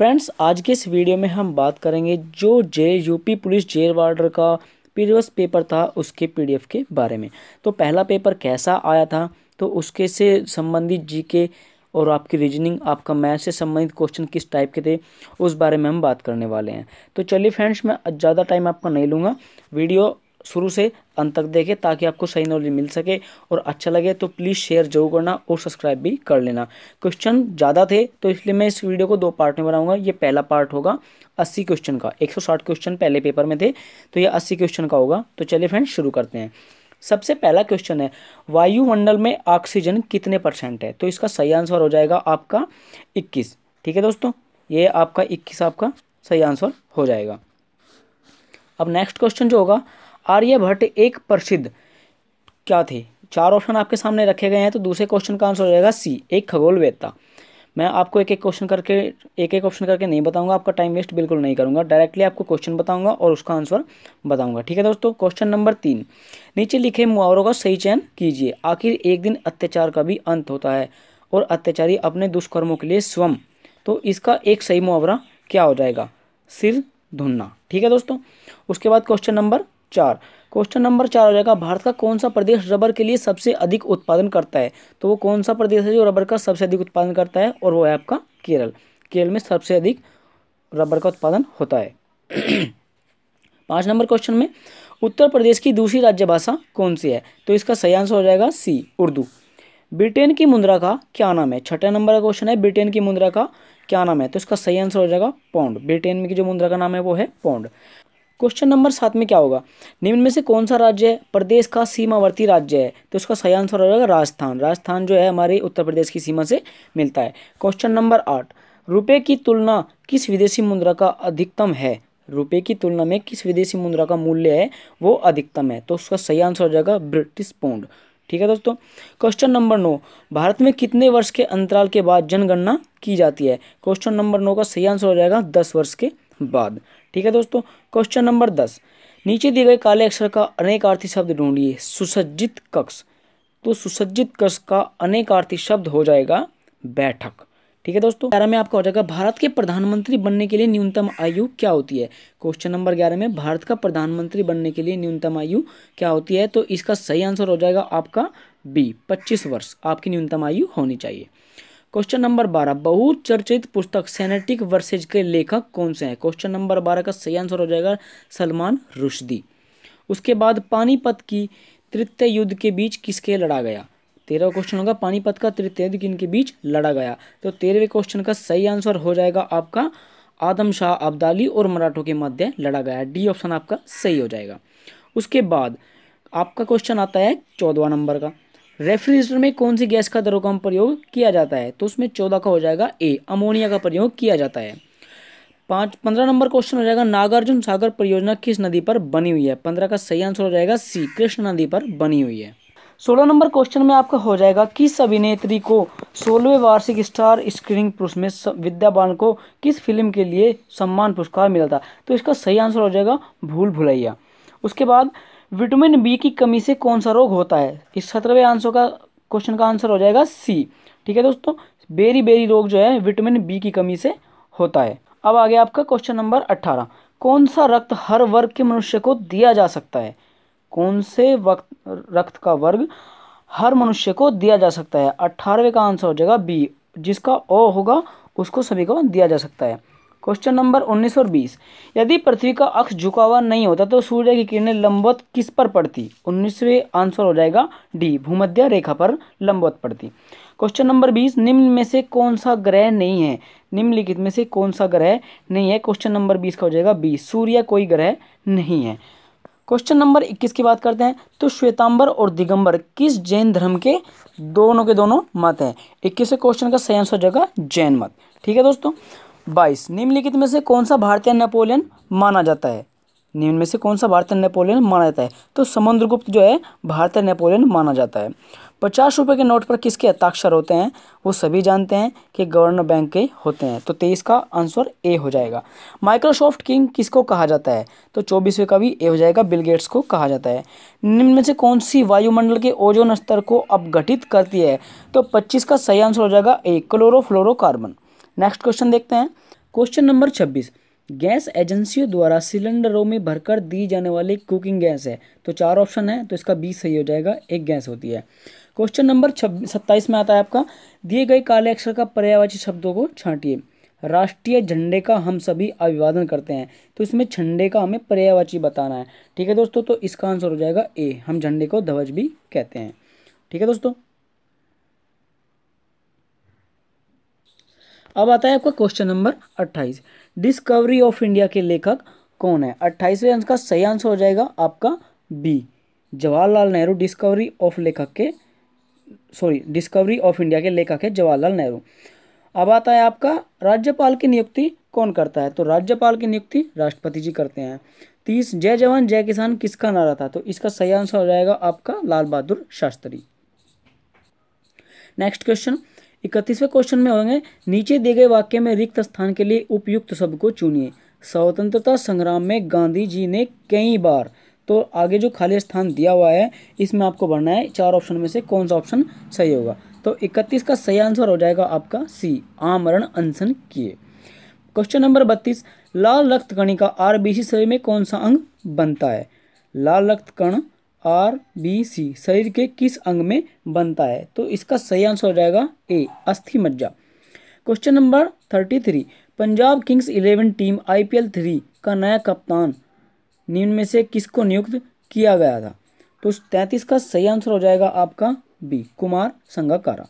friends आज के इस वीडियो में हम बात करेंगे जो जे यूपी पुलिस जेल वार्डर का प्रीवियस पेपर था उसके पीडीएफ के बारे में तो पहला पेपर कैसा आया था तो उसके से संबंधित जीके और आपकी रीजनिंग आपका मैथ से संबंधित क्वेश्चन किस टाइप के थे उस बारे में हम बात करने वाले हैं तो चलिए फ्रेंड्स मैं ज़्यादा टाइम आपका नहीं लूँगा वीडियो शुरू से अंत तक देखें ताकि आपको सही नॉलेज मिल सके और अच्छा लगे तो प्लीज़ शेयर जरूर करना और सब्सक्राइब भी कर लेना क्वेश्चन ज़्यादा थे तो इसलिए मैं इस वीडियो को दो पार्ट में बनाऊंगा ये पहला पार्ट होगा अस्सी क्वेश्चन का एक सौ साठ क्वेश्चन पहले पेपर में थे तो ये अस्सी क्वेश्चन का होगा तो चलिए फ्रेंड शुरू करते हैं सबसे पहला क्वेश्चन है वायुमंडल में ऑक्सीजन कितने परसेंट है तो इसका सही आंसर हो जाएगा आपका इक्कीस ठीक है दोस्तों ये आपका इक्कीस आपका सही आंसर हो जाएगा अब नेक्स्ट क्वेश्चन जो होगा आर्यभट्ट एक प्रसिद्ध क्या थे चार ऑप्शन आपके सामने रखे गए हैं तो दूसरे क्वेश्चन का आंसर हो जाएगा सी एक खगोल वेत्ता मैं आपको एक एक क्वेश्चन करके एक एक ऑप्शन करके नहीं बताऊंगा आपका टाइम वेस्ट बिल्कुल नहीं करूंगा डायरेक्टली आपको क्वेश्चन बताऊंगा और उसका आंसर बताऊंगा ठीक है दोस्तों क्वेश्चन नंबर तीन नीचे लिखे मुहावरों का सही चयन कीजिए आखिर एक दिन अत्याचार का भी अंत होता है और अत्याचारी अपने दुष्कर्मों के लिए स्वम तो इसका एक सही मुहावरा क्या हो जाएगा सिर धुनना ठीक है दोस्तों उसके बाद क्वेश्चन नंबर चार क्वेश्चन नंबर चार हो जाएगा भारत का कौन सा प्रदेश रबर के लिए सबसे अधिक उत्पादन करता है तो वो कौन सा प्रदेश है जो रबर का सबसे अधिक उत्पादन करता है और वो है आपका केरल केरल में सबसे अधिक रबर का उत्पादन होता है पाँच नंबर क्वेश्चन में उत्तर प्रदेश की दूसरी राज्य भाषा कौन सी है तो इसका सही आंसर हो जाएगा सी उर्दू ब्रिटेन की मुद्रा का क्या नाम है छठे नंबर का क्वेश्चन है ब्रिटेन की मुद्रा का क्या नाम है तो इसका सही आंसर हो जाएगा पौंड ब्रिटेन की जो मुद्रा का नाम है वो है पौंड क्वेश्चन नंबर सात में क्या होगा निम्न में से कौन सा राज्य है प्रदेश का सीमावर्ती राज्य है तो उसका सही आंसर हो जाएगा राजस्थान राजस्थान जो है हमारे उत्तर प्रदेश की सीमा से मिलता है क्वेश्चन नंबर आठ रुपये की तुलना किस विदेशी मुद्रा का अधिकतम है रुपये की तुलना में किस विदेशी मुद्रा का मूल्य है वो अधिकतम है तो उसका सही आंसर हो जाएगा ब्रिटिश पौंड ठीक है दोस्तों क्वेश्चन नंबर नौ भारत में कितने वर्ष के अंतराल के बाद जनगणना की जाती है क्वेश्चन नंबर नौ का सही आंसर हो जाएगा दस वर्ष के बाद ठीक है दोस्तों क्वेश्चन नंबर दस नीचे दिए गए काले अक्षर का अनेक आर्थिक शब्द ढूंढिए सुसज्जित कक्ष तो सुसज्जित कक्ष का अनेक आर्थिक शब्द हो जाएगा बैठक ठीक है दोस्तों ग्यारह में आपका हो जाएगा भारत के प्रधानमंत्री बनने के लिए न्यूनतम आयु क्या होती है क्वेश्चन नंबर ग्यारह में भारत का प्रधानमंत्री बनने के लिए न्यूनतम आयु क्या होती है तो इसका सही आंसर हो जाएगा आपका बी पच्चीस वर्ष आपकी न्यूनतम आयु होनी चाहिए क्वेश्चन नंबर बारह बहुचर्चित पुस्तक सेनेटिक वर्सेज के लेखक कौन से हैं क्वेश्चन नंबर बारह का सही आंसर हो जाएगा सलमान रुशदी उसके बाद पानीपत की तृतीय युद्ध के बीच किसके लड़ा गया तेरहवा क्वेश्चन होगा पानीपत का तृतीय युद्ध के बीच लड़ा गया तो तेरहवें क्वेश्चन का सही आंसर हो जाएगा आपका आदम शाह अब्दाली और मराठों के मध्य लड़ा गया डी ऑप्शन आपका सही हो जाएगा उसके बाद आपका क्वेश्चन आता है चौदवा नंबर का रेफ्रिजरेटर में कौन सी गैस का दरों का प्रयोग किया जाता है तो उसमें चौदह का हो जाएगा ए अमोनिया का प्रयोग किया जाता है पाँच पंद्रह नंबर क्वेश्चन हो जाएगा नागार्जुन सागर परियोजना किस नदी पर बनी हुई है पंद्रह का सही आंसर हो जाएगा सी कृष्ण नदी पर बनी हुई है सोलह नंबर क्वेश्चन में आपका हो जाएगा किस अभिनेत्री को सोलहवें वार्षिक स्टार स्क्रीनिंग पुरुष में विद्या बालन को किस फिल्म के लिए सम्मान पुरस्कार मिला था तो इसका सही आंसर हो जाएगा भूल भुलैया उसके बाद विटामिन बी की कमी से कौन सा रोग होता है इस सत्रहवें आंसर का क्वेश्चन का आंसर हो जाएगा सी ठीक है दोस्तों बेरी बेरी रोग जो है विटामिन बी की कमी से होता है अब आ गया आपका क्वेश्चन नंबर अट्ठारह कौन सा रक्त हर वर्ग के मनुष्य को दिया जा सकता है कौन से वक्त रक्त का वर्ग हर मनुष्य को दिया जा सकता है अट्ठारहवें का आंसर हो जाएगा बी जिसका ओ होगा उसको सभी को दिया जा सकता है क्वेश्चन नंबर 19 और 20 यदि पृथ्वी का अक्ष झुका हुआ नहीं होता तो सूर्य की किरणें लंबवत किस पर पड़ती उन्नीसवें आंसर हो जाएगा डी भूमध्य रेखा पर लंबवत पड़ती क्वेश्चन नंबर बीस निम्न में से कौन सा ग्रह नहीं है निम्नलिखित में से कौन सा ग्रह नहीं है क्वेश्चन नंबर बीस का हो जाएगा बी सूर्य कोई ग्रह नहीं है क्वेश्चन नंबर इक्कीस की बात करते हैं तो श्वेतांबर और दिगंबर किस जैन धर्म के दोनों के दोनों मत हैं इक्कीसवें क्वेश्चन का सही आंसर हो जाएगा जैन मत ठीक है दोस्तों बाईस निम्नलिखित में से कौन सा भारतीय नेपोलियन माना जाता है निम्न में से कौन सा भारतीय नेपोलियन माना जाता है तो समुद्रगुप्त जो है भारतीय नेपोलियन माना जाता है पचास रुपये के नोट पर किसके हताक्षर होते हैं वो सभी जानते हैं कि गवर्नर बैंक के होते हैं तो तेईस का आंसर ए हो जाएगा माइक्रोसॉफ्ट किंग किसको कहा जाता है तो चौबीसवें का भी ए हो जाएगा बिल गेट्स को कहा जाता है निम्न में से कौन सी वायुमंडल के ओजोन स्तर को अपघटित करती है तो पच्चीस का सही आंसर हो जाएगा ए क्लोरोफ्लोरोकार्बन नेक्स्ट क्वेश्चन देखते हैं क्वेश्चन नंबर छब्बीस गैस एजेंसियों द्वारा सिलेंडरों में भरकर दी जाने वाली कुकिंग गैस है तो चार ऑप्शन है तो इसका बीस सही हो जाएगा एक गैस होती है क्वेश्चन नंबर छब्बीस सत्ताईस में आता है आपका दिए गए काले अक्षर का पर्यायवाची शब्दों को छांटिए राष्ट्रीय झंडे का हम सभी अभिवादन करते हैं तो इसमें झंडे का हमें पर्यायवाची बताना है ठीक है दोस्तों तो इसका आंसर हो जाएगा ए हम झंडे को ध्वज भी कहते हैं ठीक है दोस्तों अब आता है आपका क्वेश्चन नंबर अट्ठाईस डिस्कवरी ऑफ इंडिया के लेखक कौन है अट्ठाईसवें अंश का सही आंसर हो जाएगा आपका B Jawaharlal Nehru discovery of लेखक के सॉरी डिस्कवरी ऑफ इंडिया के लेखक है जवाहरलाल नेहरू अब आता है आपका राज्यपाल की नियुक्ति कौन करता है तो राज्यपाल की नियुक्ति राष्ट्रपति जी करते हैं तीस जय जवान जय किसान किसका नारा था तो इसका सही आंसर हो जाएगा आपका लाल बहादुर शास्त्री नेक्स्ट क्वेश्चन इकतीसवें क्वेश्चन में होंगे नीचे दिए गए वाक्य में रिक्त स्थान के लिए उपयुक्त शब्द को चुनिए स्वतंत्रता संग्राम में गांधी जी ने कई बार तो आगे जो खाली स्थान दिया हुआ है इसमें आपको भरना है चार ऑप्शन में से कौन सा ऑप्शन सही होगा तो इकतीस का सही आंसर हो जाएगा आपका सी आमरण अनशन किए क्वेश्चन नंबर बत्तीस लाल रक्त कणिका आरबीसी शरीर में कौन सा अंग बनता है लाल रक्त कण आर बी सी शरीर के किस अंग में बनता है तो इसका सही आंसर हो जाएगा ए अस्थि मज्जा question number thirty three Punjab kings eleven team IPL three का नया कप्तान निम्न में से किसको नियुक्त किया गया था तो तैंतीस का सही आंसर हो जाएगा आपका B Kumar Sangakkara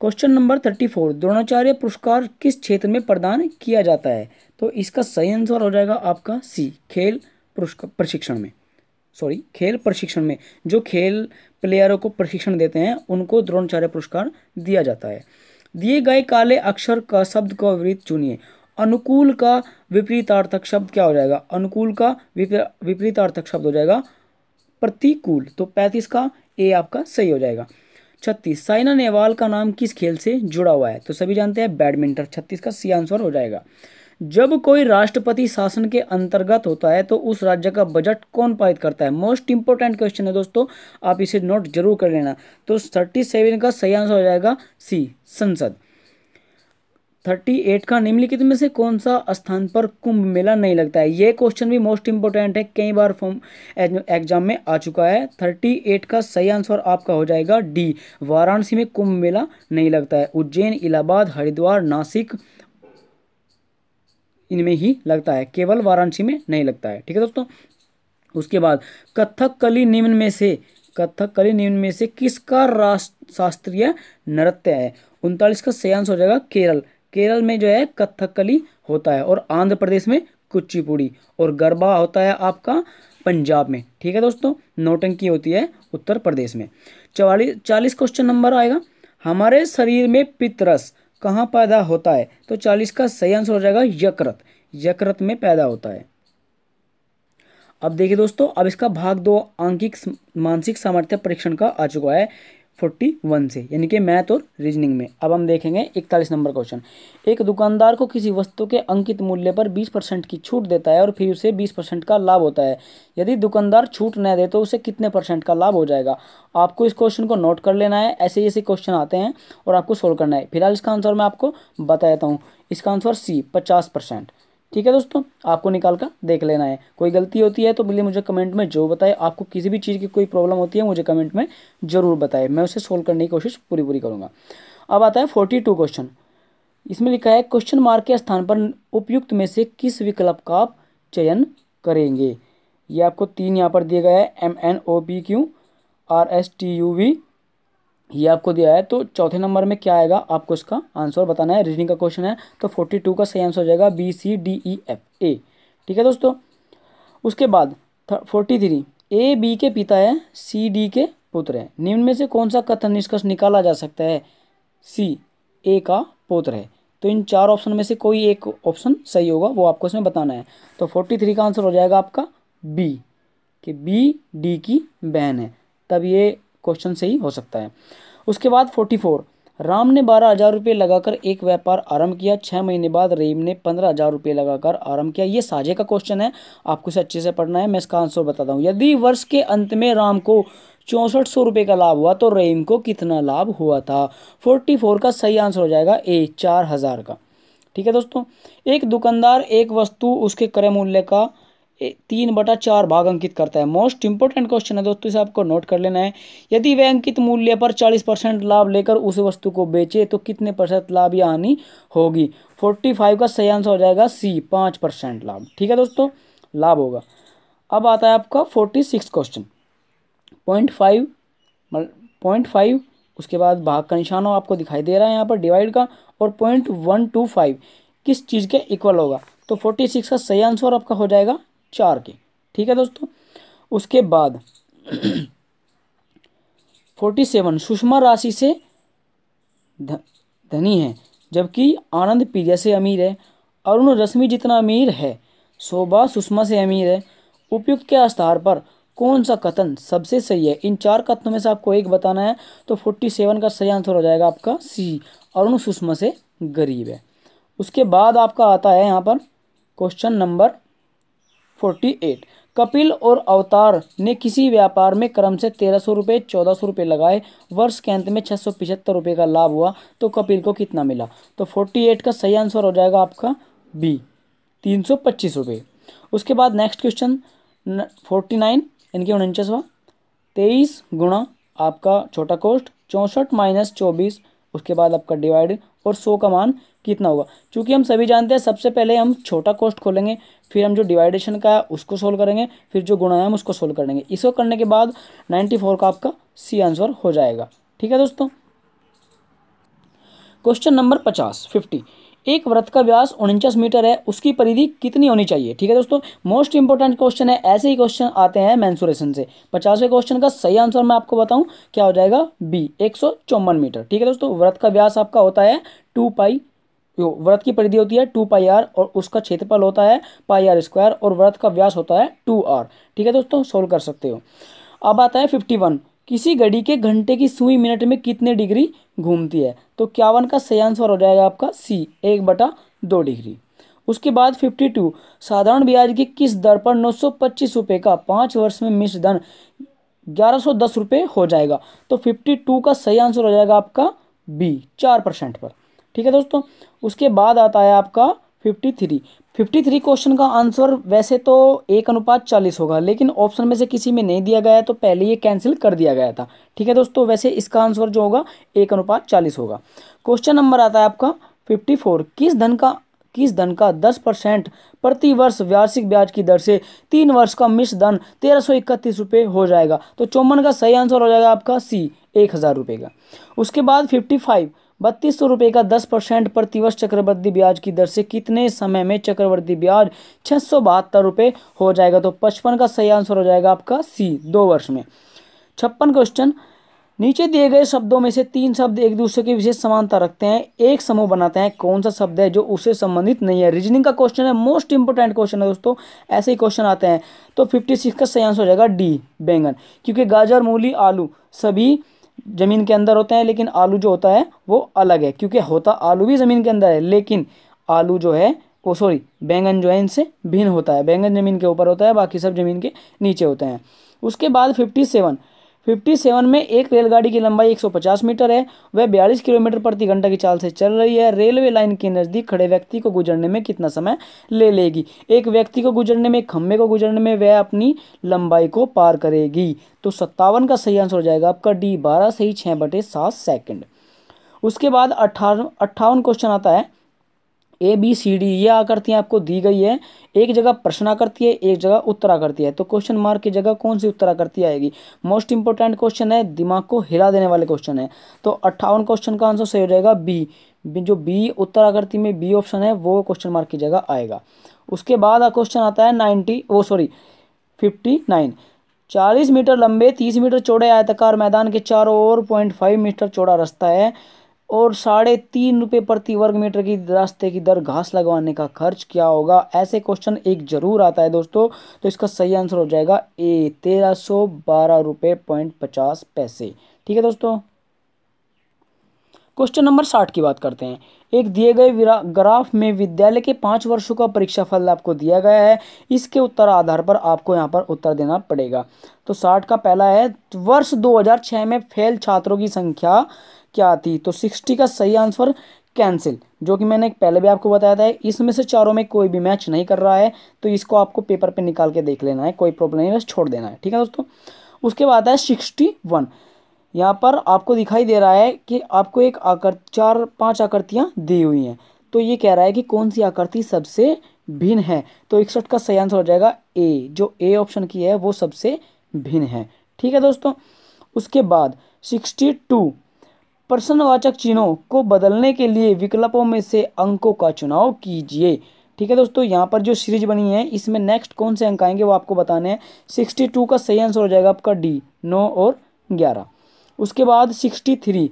question number thirty four Dronacharya पुरस्कार किस क्षेत्र में प्रदान किया जाता है तो इसका सही आंसर हो जाएगा आपका सी खेल प्रशिक्षण में सॉरी खेल प्रशिक्षण में जो खेल प्लेयरों को प्रशिक्षण देते हैं उनको द्रोणाचार्य पुरस्कार दिया जाता है दिए गए काले अक्षर का शब्द का विपरीत चुनिए अनुकूल का विपरीतार्थक शब्द क्या हो जाएगा अनुकूल का विपरीतार्थक शब्द हो जाएगा प्रतिकूल तो पैंतीस का ए आपका सही हो जाएगा छत्तीस साइना नेहवाल का नाम किस खेल से जुड़ा हुआ है तो सभी जानते हैं बैडमिंटन छत्तीस का सी आंसर हो जाएगा जब कोई राष्ट्रपति शासन के अंतर्गत होता है तो उस राज्य का बजट कौन पारित करता है मोस्ट इंपॉर्टेंट क्वेश्चन है दोस्तों आप इसे नोट जरूर कर लेना तो थर्टी सेवन का सही आंसर हो जाएगा सी संसद थर्टी एट का निम्नलिखित में से कौन सा स्थान पर कुंभ मेला नहीं लगता है ये क्वेश्चन भी मोस्ट इंपॉर्टेंट है कई बार फॉर्म एग्जाम में आ चुका है थर्टी एट का सही आंसर आपका हो जाएगा डी वाराणसी में कुंभ मेला नहीं लगता है उज्जैन इलाहाबाद हरिद्वार नासिक इनमें ही लगता है केवल वाराणसी में नहीं लगता है ठीक है दोस्तों उसके बाद कथकली निम्न में से कथकली निम्न में से किसका राष्ट्र शास्त्रीय नृत्य है उनतालीस का सही आंसर हो जाएगा केरल केरल में जो है कथकली होता है और आंध्र प्रदेश में कुचिपुड़ी और गरबा होता है आपका पंजाब में ठीक है दोस्तों नोटंकी होती है उत्तर प्रदेश में चवालीस चालीस क्वेश्चन नंबर आएगा हमारे शरीर में पितरस कहाँ पैदा होता है तो चालीस का सही आंसर हो जाएगा यकृत यकृत में पैदा होता है अब देखिए दोस्तों अब इसका भाग दो आंकिक मानसिक सामर्थ्य परीक्षण का आ चुका है फोर्टी वन से यानी कि मैथ और रीजनिंग में अब हम देखेंगे इकतालीस नंबर क्वेश्चन एक दुकानदार को किसी वस्तु के अंकित मूल्य पर बीस परसेंट की छूट देता है और फिर उसे बीस परसेंट का लाभ होता है यदि दुकानदार छूट न दे तो उसे कितने परसेंट का लाभ हो जाएगा आपको इस क्वेश्चन को नोट कर लेना है ऐसे ऐसे क्वेश्चन आते हैं और आपको सोल्व करना है फिलहाल इसका आंसर मैं आपको बता देता हूँ इसका आंसर सी पचास परसेंट ठीक है दोस्तों आपको निकाल कर देख लेना है कोई गलती होती है तो मिले मुझे कमेंट में जो बताए आपको किसी भी चीज़ की कोई प्रॉब्लम होती है मुझे कमेंट में ज़रूर बताए मैं उसे सोल्व करने की कोशिश पूरी पूरी करूँगा अब आता है फोर्टी टू क्वेश्चन इसमें लिखा है क्वेश्चन मार्क के स्थान पर उपयुक्त में से किस विकल्प का आप चयन करेंगे ये आपको तीन यहाँ पर दिया गया है M N O P Q R S T U V ये आपको दिया है तो चौथे नंबर में क्या आएगा आपको इसका आंसर बताना है रीजनिंग का क्वेश्चन है तो फोर्टी टू का सही आंसर हो जाएगा B C D E F A ठीक है दोस्तों उसके बाद फोर्टी थ्री ए बी के पिता है सी डी के पुत्र है निम्न में से कौन सा कथन निष्कर्ष निकाला जा सकता है सी ए का पुत्र है तो इन चार ऑप्शन में से कोई एक ऑप्शन सही होगा वो आपको इसमें बताना है तो फोर्टी थ्री का आंसर हो जाएगा आपका बी कि बी डी की बहन है तब ये क्वेश्चन से ही हो सकता है उसके बाद फोर्टी फोर राम ने बारह हज़ार रुपये लगाकर एक व्यापार आरंभ किया छः महीने बाद रहीम ने पंद्रह हज़ार रुपये लगाकर आरंभ किया ये साझे का क्वेश्चन है आपको इसे अच्छे से पढ़ना है मैं इसका आंसर बताता हूँ यदि वर्ष के अंत में राम को चौंसठ सौ रुपये का लाभ हुआ तो रहीम को कितना लाभ हुआ था फोर्टी फोर का सही आंसर हो जाएगा ए चार हज़ार का ठीक है दोस्तों एक दुकानदार एक वस्तु उसके क्रय मूल्य का तीन बटा चार भाग अंकित करता है मोस्ट इंपॉर्टेंट क्वेश्चन है दोस्तों इसे आपको नोट कर लेना है यदि वह अंकित मूल्य पर चालीस परसेंट लाभ लेकर उस वस्तु को बेचे तो कितने परसेंट लाभ या हानि होगी फोर्टी फाइव का सही आंसर हो जाएगा सी पाँच परसेंट लाभ ठीक है दोस्तों लाभ होगा अब आता है आपका forty six question point five point five उसके बाद भाग का निशान हो आपको दिखाई दे रहा है यहाँ पर डिवाइड का और पॉइंट वन टू फाइव किस चीज़ के इक्वल होगा तो फोर्टी सिक्स का सही आंसर आपका हो जाएगा चार के ठीक है दोस्तों उसके बाद फोर्टी सेवन सुषमा राशि से धनी है जबकि आनंद पीरिया से अमीर है अरुण रश्मि जितना अमीर है शोभा सुषमा से अमीर है उपयुक्त के आधार पर कौन सा कथन सबसे सही है इन चार कथनों में से आपको एक बताना है तो फोर्टी सेवन का सही आंसर हो जाएगा आपका सी अरुण सुषमा से गरीब है उसके बाद आपका आता है यहाँ पर क्वेश्चन नंबर 48 कपिल और अवतार ने किसी व्यापार में क्रम से तेरह सौ रुपये चौदह सौ रुपये लगाए वर्ष के अंत में छः सौ पिछहत्तर रुपये का लाभ हुआ तो कपिल को कितना मिला तो फोर्टी एट का सही आंसर हो जाएगा आपका बी तीन सौ पच्चीस रुपये उसके बाद नेक्स्ट क्वेश्चन फोर्टी नाइन यानी कि उनचासवा तेईस गुणा आपका छोटा कोस्ट चौंसठ माइनस चौबीस उसके बाद आपका डिवाइड और सौ का मान कितना होगा क्योंकि हम सभी जानते हैं सबसे पहले हम छोटा कॉस्ट खोलेंगे फिर हम जो डिवाइडेशन का है उसको सोल्व करेंगे फिर जो हम उसको सोल्व करेंगे इसको करने के बाद नाइन्टी फोर का आपका सी आंसर हो जाएगा ठीक है दोस्तों क्वेश्चन नंबर पचास फिफ्टी एक व्रत का व्यास उनचास मीटर है उसकी परिधि कितनी होनी चाहिए ठीक है दोस्तों मोस्ट इंपॉर्टेंट क्वेश्चन है ऐसे ही क्वेश्चन आते हैं मैंसुरेशन से पचासवें क्वेश्चन का सही आंसर मैं आपको बताऊँ क्या हो जाएगा बी एक मीटर ठीक है दोस्तों व्रत का व्यास आपका होता है टू पाई यो व्रत की परिधि होती है टू पाई आर और उसका क्षेत्रफल होता है पाई आर स्क्वायर और व्रत का व्यास होता है टू आर ठीक है दोस्तों सोल्व कर सकते हो अब आता है फिफ्टी वन किसी घड़ी के घंटे की सुई मिनट में कितने डिग्री घूमती है तो इक्यावन का सही आंसर हो जाएगा आपका सी एक बटा दो डिग्री उसके बाद फिफ्टी टू साधारण ब्याज की किस दर पर नौ सौ पच्चीस रुपये का पाँच वर्ष में मिश्र धन ग्यारह सौ दस रुपये हो जाएगा तो फिफ्टी टू का सही आंसर हो जाएगा आपका बी चार परसेंट पर ठीक है दोस्तों उसके बाद आता है आपका fifty three fifty three question का आंसर वैसे तो एक अनुपात चालीस होगा लेकिन ऑप्शन में से किसी में नहीं दिया गया तो पहले ये कैंसिल कर दिया गया था ठीक है दोस्तों वैसे इसका आंसर जो होगा एक अनुपात चालीस होगा क्वेश्चन नंबर आता है आपका फिफ्टी फोर किस धन का किस धन का दस परसेंट प्रति वर्ष वार्षिक ब्याज की दर से तीन वर्ष का मिश्र धन तेरह सौ इकतीस रुपये हो जाएगा तो चौवन का सही आंसर हो जाएगा आपका सी एक हज़ार रुपये का उसके बाद फिफ्टी फाइव बत्तीस सौ रुपये का दस परसेंट प्रतिवर्ष चक्रवृद्धि ब्याज की दर से कितने समय में चक्रवृद्धि ब्याज छः सौ बहत्तर रुपये हो जाएगा तो पचपन का सही आंसर हो जाएगा आपका सी दो वर्ष में छप्पन क्वेश्चन नीचे दिए गए शब्दों में से तीन शब्द एक दूसरे की विशेष समानता रखते हैं एक समूह बनाते हैं कौन सा शब्द है जो उससे संबंधित नहीं है रीजनिंग का क्वेश्चन है मोस्ट इंपोर्टेंट क्वेश्चन है दोस्तों ऐसे ही क्वेश्चन आते हैं तो फिफ्टी सिक्स का सही आंसर हो जाएगा डी बैंगन क्योंकि गाजर मूली आलू सभी ज़मीन के अंदर होते हैं लेकिन आलू जो होता है वो अलग है क्योंकि होता आलू भी ज़मीन के अंदर है लेकिन आलू जो है वो सॉरी बैंगन जो है इनसे भिन्न होता है बैंगन ज़मीन के ऊपर होता है बाकी सब ज़मीन के नीचे होते हैं उसके बाद फिफ्टी सेवन 57 में एक रेलगाड़ी की लंबाई 150 मीटर है वह 42 किलोमीटर प्रति घंटा की चाल से चल रही है रेलवे लाइन के नज़दीक खड़े व्यक्ति को गुजरने में कितना समय ले लेगी एक व्यक्ति को गुजरने में खम्भे को गुजरने में वह अपनी लंबाई को पार करेगी तो सत्तावन का सही आंसर हो जाएगा आपका डी बारह सही छः बटे सात सेकेंड उसके बाद अट्ठावन अट्ठावन क्वेश्चन आता है ए बी सी डी ये आकृतियाँ आपको दी गई है एक जगह प्रश्न करती है एक जगह उत्तरा करती है तो क्वेश्चन मार्क की जगह कौन सी उत्तराकृति आएगी मोस्ट इंपॉर्टेंट क्वेश्चन है दिमाग को हिला देने वाले क्वेश्चन है तो अट्ठावन क्वेश्चन का आंसर सही हो जाएगा बी जो बी उत्तराकृति में बी ऑप्शन है वो क्वेश्चन मार्क की जगह आएगा उसके बाद क्वेश्चन आता है नाइन्टी वो सॉरी फिफ्टी नाइन चालीस मीटर लंबे तीस मीटर चौड़े आयताकार मैदान के चारों ओर पॉइंट फाइव मीटर चौड़ा रास्ता है और साढ़े तीन रुपये प्रति वर्ग मीटर की रास्ते की दर घास लगवाने का खर्च क्या होगा ऐसे क्वेश्चन एक जरूर आता है दोस्तों तो इसका सही आंसर हो जाएगा ए तेरह सौ बारह रुपये पॉइंट पचास पैसे ठीक है दोस्तों क्वेश्चन नंबर साठ की बात करते हैं एक दिए गए ग्राफ में विद्यालय के पाँच वर्षों का परीक्षा फल आपको दिया गया है इसके उत्तर आधार पर आपको यहाँ पर उत्तर देना पड़ेगा तो साठ का पहला है वर्ष 2006 में फेल छात्रों की संख्या क्या आती तो सिक्सटी का सही आंसर कैंसिल जो कि मैंने पहले भी आपको बताया था इसमें से चारों में कोई भी मैच नहीं कर रहा है तो इसको आपको पेपर पे निकाल के देख लेना है कोई प्रॉब्लम नहीं बस छोड़ देना है ठीक है दोस्तों उसके बाद है सिक्सटी वन यहाँ पर आपको दिखाई दे रहा है कि आपको एक आकर चार पाँच आकृतियाँ दी हुई हैं तो ये कह रहा है कि कौन सी आकृति सबसे भिन्न है तो इकसठ का सही आंसर हो जाएगा ए जो ए ऑप्शन की है वो सबसे भिन्न है ठीक है दोस्तों उसके बाद सिक्सटी टू प्रश्नवाचक चिन्हों को बदलने के लिए विकल्पों में से अंकों का चुनाव कीजिए ठीक है दोस्तों यहाँ पर जो सीरीज बनी है इसमें नेक्स्ट कौन से अंक आएंगे वो आपको बताने हैं सिक्सटी टू का सही आंसर हो जाएगा आपका डी नौ और ग्यारह उसके बाद सिक्सटी थ्री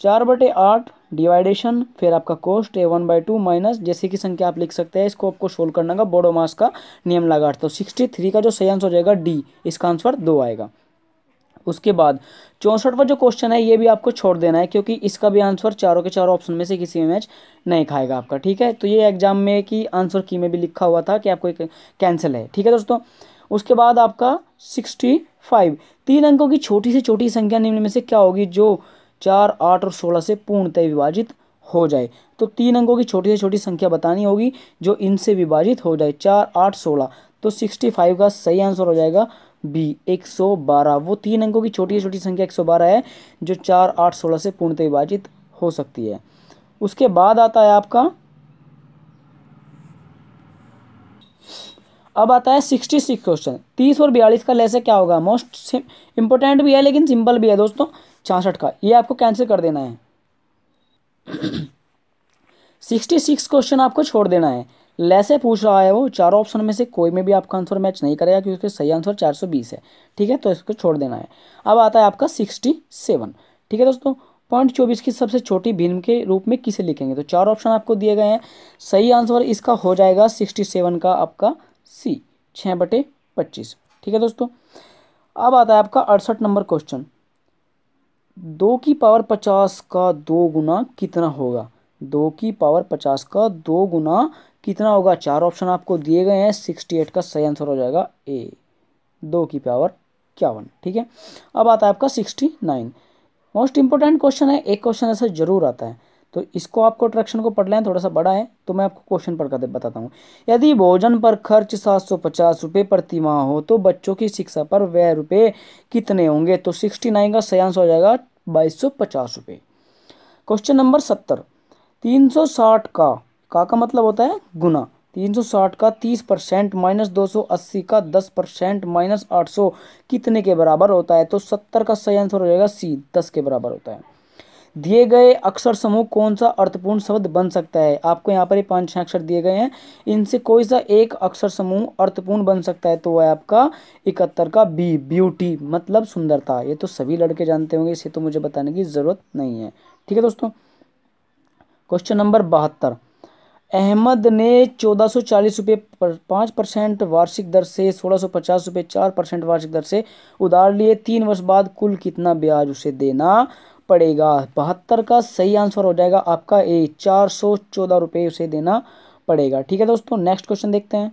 चार बटे आठ डिवाइडेशन फिर आपका कोस्ट A one by two minus जैसे की संख्या आप लिख सकते हैं इसको आपको सोल्व करना का बोडोमास का नियम लगा तो सिक्सटी थ्री का जो सही आंसर हो जाएगा डी इसका आंसर दो आएगा उसके बाद चौंसठवा जो क्वेश्चन है ये भी आपको छोड़ देना है क्योंकि इसका भी आंसर चारों के चारों ऑप्शन में से किसी में मैच नहीं खाएगा आपका ठीक है तो ये एग्जाम में कि आंसर की में भी लिखा हुआ था कि आपको एक कैंसिल है ठीक है दोस्तों उसके बाद आपका सिक्सटी फाइव तीन अंकों की छोटी से छोटी संख्या निम्न में से क्या होगी जो चार आठ और सोलह से पूर्णतः विभाजित हो जाए तो तीन अंकों की छोटी से छोटी संख्या बतानी होगी जो इनसे विभाजित हो जाए चार आठ सोलह तो सिक्सटी फाइव का सही आंसर हो जाएगा बी 112 वो तीन अंकों की छोटी छोटी संख्या 112 है जो चार आठ सोलह से पूर्णतः विभाजित हो सकती है उसके बाद आता है आपका अब आता है सिक्सटी सिक्स क्वेश्चन तीस और बयालीस का लेसे क्या होगा मोस्ट इंपॉर्टेंट भी है लेकिन सिंपल भी है दोस्तों छियासठ का ये आपको कैंसिल कर देना है सिक्सटी सिक्स क्वेश्चन आपको छोड़ देना है लैसे पूछ रहा है वो चारों ऑप्शन में से कोई में भी आपका आंसर मैच नहीं करेगा क्योंकि उसका सही आंसर 420 है ठीक है तो इसको छोड़ देना है अब आता है आपका 67 ठीक है दोस्तों पॉइंट चौबीस की सबसे छोटी भीम के रूप में किसे लिखेंगे तो चार ऑप्शन आपको दिए गए हैं सही आंसर इसका हो जाएगा सिक्सटी सेवन का आपका सी छः बटे पच्चीस ठीक है दोस्तों अब आता है आपका अड़सठ नंबर क्वेश्चन दो की पावर पचास का दो गुना कितना होगा दो की पावर पचास का दो गुना कितना होगा चार ऑप्शन आपको दिए गए हैं सिक्सटी एट का सही आंसर हो जाएगा ए दो की पावर इक्यावन ठीक है अब आता है आपका sixty nine most important question है एक क्वेश्चन ऐसा जरूर आता है तो इसको आपको ट्रैक्शन को पढ़ लें थोड़ा सा बड़ा है तो मैं आपको क्वेश्चन पढ़कर बताता हूँ यदि भोजन पर खर्च सात सौ पचास रुपये प्रति माह हो तो बच्चों की शिक्षा पर व्यय रुपये कितने होंगे तो सिक्सटी नाइन का सही आंसर हो जाएगा बाईस सौ पचास रुपये क्वेश्चन नंबर सत्तर तीन सौ साठ का का का मतलब होता है गुना 360 का 30 परसेंट माइनस दो का 10 परसेंट माइनस आठ कितने के बराबर होता है तो 70 का सही आंसर हो जाएगा सी 10 के बराबर होता है दिए गए अक्षर समूह कौन सा अर्थपूर्ण शब्द बन सकता है आपको यहाँ पर ये पाँच छः अक्षर दिए गए हैं इनसे कोई सा एक अक्षर समूह अर्थपूर्ण बन सकता है तो वह आपका इकहत्तर का बी ब्यूटी मतलब सुंदरता ये तो सभी लड़के जानते होंगे इसे तो मुझे बताने की ज़रूरत नहीं है ठीक है दोस्तों क्वेश्चन नंबर बहत्तर अहमद ने चौदह सौ चालीस रुपये पाँच परसेंट वार्षिक दर से सोलह सौ पचास रुपये चार परसेंट वार्षिक दर से उधार लिए तीन वर्ष बाद कुल कितना ब्याज उसे देना पड़ेगा बहत्तर का सही आंसर हो जाएगा आपका ए चार सौ चौदह रुपये उसे देना पड़ेगा ठीक है दोस्तों नेक्स्ट क्वेश्चन देखते हैं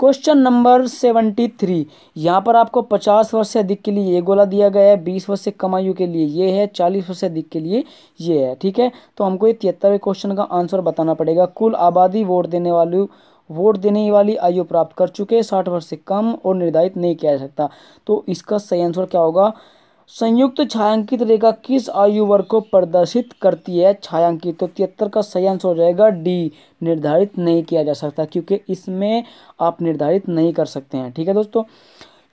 क्वेश्चन नंबर सेवेंटी थ्री यहाँ पर आपको पचास वर्ष से अधिक के लिए ये गोला दिया गया है बीस वर्ष से कम आयु के लिए ये है चालीस वर्ष से अधिक के लिए ये है ठीक है तो हमको ये तिहत्तरवें क्वेश्चन का आंसर बताना पड़ेगा कुल आबादी वोट देने वाली वोट देने वाली आयु प्राप्त कर चुके साठ वर्ष से कम और निर्धारित नहीं किया जा सकता तो इसका सही आंसर क्या होगा संयुक्त छायांकित रेखा किस आयु वर्ग को प्रदर्शित करती है छायांकित तो तिहत्तर का सही आंसर हो जाएगा डी निर्धारित नहीं किया जा सकता क्योंकि इसमें आप निर्धारित नहीं कर सकते हैं ठीक है दोस्तों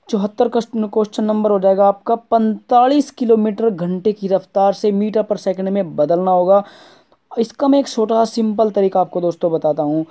चौहत्तर क्वेश्चन नंबर हो जाएगा आपका पैंतालीस किलोमीटर घंटे की रफ्तार से मीटर पर सेकंड में बदलना होगा इसका मैं एक छोटा सा सिंपल तरीका आपको दोस्तों बताता हूँ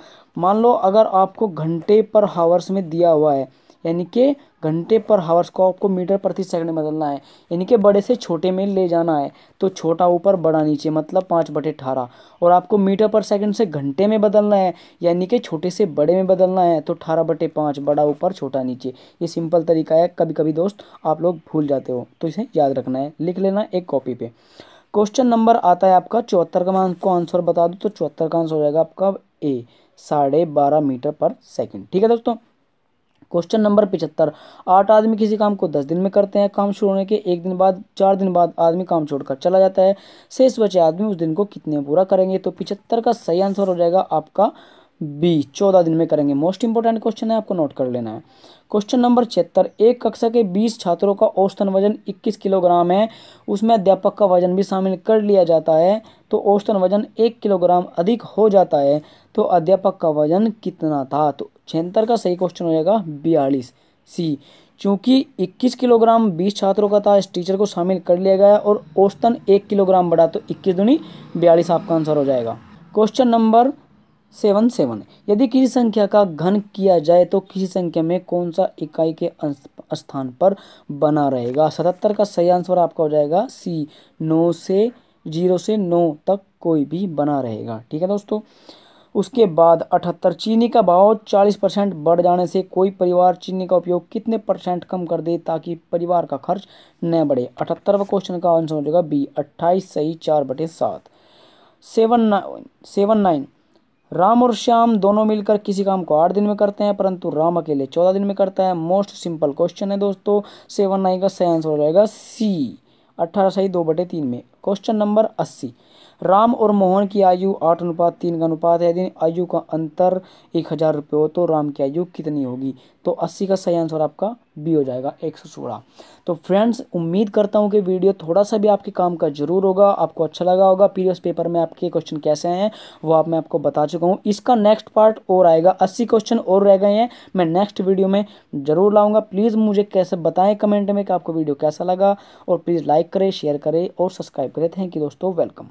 मान लो अगर आपको घंटे पर हावर्स में दिया हुआ है यानी कि घंटे पर हावर्स को आपको मीटर प्रति सेकंड में बदलना है यानी कि बड़े से छोटे में ले जाना है तो छोटा ऊपर बड़ा नीचे मतलब पाँच बटे अठारह और आपको मीटर पर सेकंड से घंटे में बदलना है यानी कि छोटे से बड़े में बदलना है तो अठारह बटे पाँच बड़ा ऊपर छोटा नीचे ये सिंपल तरीका है कभी कभी दोस्त आप लोग भूल जाते हो तो इसे याद रखना है लिख लेना एक कॉपी पे क्वेश्चन नंबर आता है आपका चौहत्तर का आपको आंसर बता दो तो चौहत्तर का आंसर हो जाएगा आपका ए साढ़े बारह मीटर पर सेकेंड ठीक है दोस्तों क्वेश्चन नंबर पिछहत्तर आठ आदमी किसी काम को दस दिन में करते हैं काम शुरू होने के एक दिन बाद चार दिन बाद आदमी काम छोड़कर चला जाता है शेष बचे आदमी उस दिन को कितने पूरा करेंगे तो पिछहत्तर का सही आंसर हो जाएगा आपका बी चौदह दिन में करेंगे मोस्ट इंपॉर्टेंट क्वेश्चन है आपको नोट कर लेना है क्वेश्चन नंबर छिहत्तर एक कक्षा के बीस छात्रों का औसतन वजन इक्कीस किलोग्राम है उसमें अध्यापक का वजन भी शामिल कर लिया जाता है तो औसतन वजन एक किलोग्राम अधिक हो जाता है तो अध्यापक का वजन कितना था तो छिहत्तर का सही क्वेश्चन हो जाएगा बयालीस सी चूँकि 21 किलोग्राम 20 छात्रों का था इस टीचर को शामिल कर लिया गया और औसतन एक किलोग्राम बढ़ा तो इक्कीस दुनी बयालीस आपका आंसर हो जाएगा क्वेश्चन नंबर सेवन सेवन यदि किसी संख्या का घन किया जाए तो किसी संख्या में कौन सा इकाई के स्थान पर बना रहेगा सतहत्तर का सही आंसर आपका हो जाएगा सी नौ से जीरो से नौ तक कोई भी बना रहेगा ठीक है दोस्तों उसके बाद अठहत्तर चीनी का भाव चालीस परसेंट बढ़ जाने से कोई परिवार चीनी का उपयोग कितने परसेंट कम कर दे ताकि परिवार का खर्च न बढ़े अठहत्तरवा क्वेश्चन का आंसर हो जाएगा बी अट्ठाईस सही चार बटे सात seven nine seven nine Ram और श्याम दोनों मिलकर किसी काम को आठ दिन में करते हैं परंतु राम अकेले चौदह दिन में करता है मोस्ट सिंपल क्वेश्चन है दोस्तों सेवन नाइन का सही आंसर हो जाएगा सी अट्ठारह सही दो बटे तीन में क्वेश्चन नंबर अस्सी राम और मोहन की आयु आठ अनुपात तीन का अनुपात है यदि आयु का अंतर एक हज़ार रुपये हो तो राम की आयु कितनी होगी तो अस्सी का सही आंसर आपका बी हो जाएगा एक सौ सोलह तो फ्रेंड्स उम्मीद करता हूँ कि वीडियो थोड़ा सा भी आपके काम का जरूर होगा आपको अच्छा लगा होगा प्रीवियस पेपर में आपके क्वेश्चन कैसे हैं वो आप मैं आपको बता चुका हूँ इसका नेक्स्ट पार्ट और आएगा अस्सी क्वेश्चन और रह गए हैं मैं नेक्स्ट वीडियो में ज़रूर लाऊंगा प्लीज़ मुझे कैसे बताएं कमेंट में कि आपको वीडियो कैसा लगा और प्लीज़ लाइक करें शेयर करें और सब्सक्राइब करें थैंक यू दोस्तों वेलकम